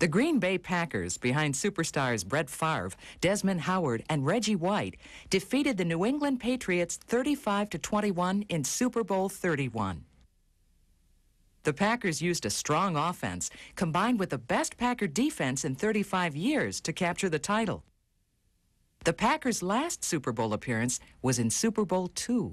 The Green Bay Packers, behind superstars Brett Favre, Desmond Howard, and Reggie White, defeated the New England Patriots 35 to 21 in Super Bowl 31. The Packers used a strong offense combined with the best Packer defense in 35 years to capture the title. The Packers' last Super Bowl appearance was in Super Bowl II.